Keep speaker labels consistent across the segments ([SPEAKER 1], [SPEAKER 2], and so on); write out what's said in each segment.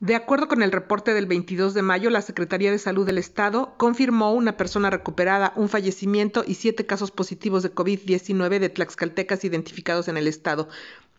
[SPEAKER 1] De acuerdo con el reporte del 22 de mayo, la Secretaría de Salud del Estado confirmó una persona recuperada, un fallecimiento y siete casos positivos de COVID-19 de tlaxcaltecas identificados en el Estado.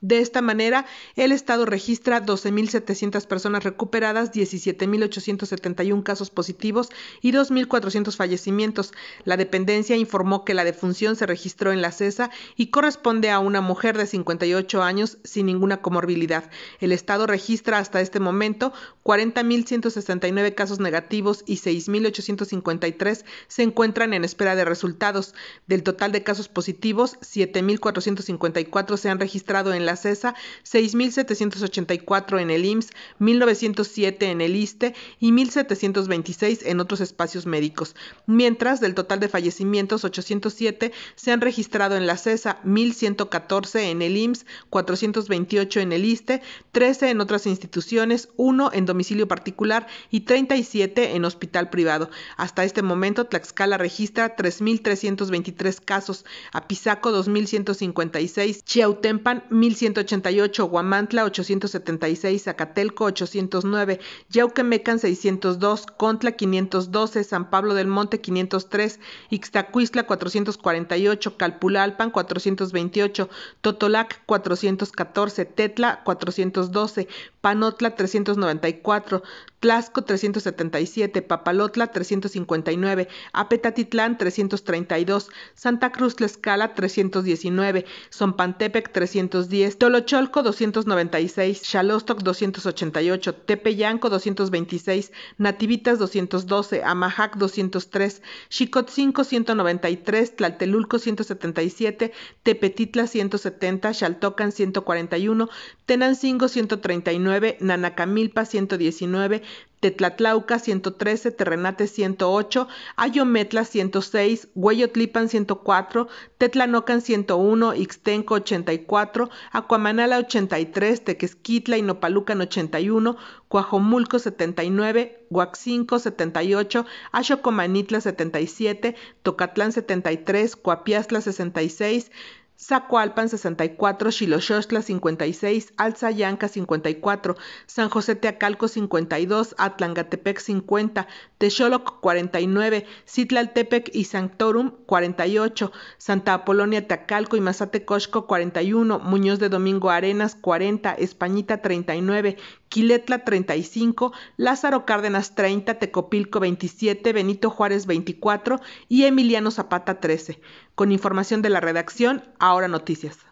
[SPEAKER 1] De esta manera, el Estado registra 12.700 personas recuperadas, 17.871 casos positivos y 2.400 fallecimientos. La dependencia informó que la defunción se registró en la CESA y corresponde a una mujer de 58 años sin ninguna comorbilidad. El Estado registra hasta este momento 40.169 casos negativos y 6.853 se encuentran en espera de resultados. Del total de casos positivos, 7.454 se han registrado en la CESA, 6.784 en el IMSS, 1.907 en el ISTE y 1.726 en otros espacios médicos. Mientras, del total de fallecimientos, 807 se han registrado en la CESA, 1.114 en el IMSS, 428 en el ISTE, 13 en otras instituciones, 1 en domicilio particular y 37 en hospital privado. Hasta este momento, Tlaxcala registra 3.323 casos, Apizaco 2.156, Chiautempan 1.156, 188, Guamantla 876, Zacatelco 809, Yauquemecan 602, Contla 512, San Pablo del Monte 503, Ixtacuistla 448, Calpulalpan 428, Totolac 414, Tetla 412, Panotla 394, Tlasco 377, Papalotla 359, Apetatitlán 332, Santa Cruz Tlaxcala 319, Zompantepec 310, Tolocholco 296, Chalostoc 288, Tepeyanco 226, Nativitas 212, Amajac 203, Chicotzinco 193, Tlaltelulco 177, Tepetitla 170, Xaltocan 141, Tenancingo 139, 119, Nanacamilpa 119, Tetlatlauca 113, Terrenate 108, Ayometla 106, Hueyotlipan 104, Tetlanocan 101, Ixtenco 84, Acuamanala 83, Tequesquitla y Nopalucan 81, Cuajomulco 79, Huaxinco 78, Axocomanitla 77, Tocatlán 73, Cuapiastla 66, Zacualpan 64, Xiloxochtla 56, Alzayanca 54, San José Teacalco 52, Atlangatepec 50, Texoloc 49, Citlaltepec y Sanctorum 48, Santa Apolonia Tacalco y Mazatecosco, 41, Muñoz de Domingo Arenas 40, Españita 39, Quiletla 35, Lázaro Cárdenas 30, Tecopilco 27, Benito Juárez 24 y Emiliano Zapata 13. Con información de la redacción, ahora noticias.